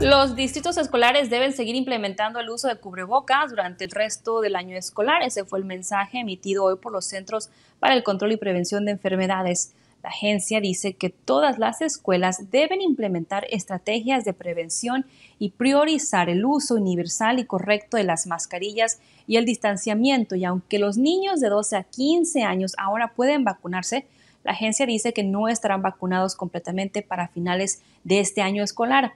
Los distritos escolares deben seguir implementando el uso de cubrebocas durante el resto del año escolar. Ese fue el mensaje emitido hoy por los Centros para el Control y Prevención de Enfermedades. La agencia dice que todas las escuelas deben implementar estrategias de prevención y priorizar el uso universal y correcto de las mascarillas y el distanciamiento. Y aunque los niños de 12 a 15 años ahora pueden vacunarse, la agencia dice que no estarán vacunados completamente para finales de este año escolar.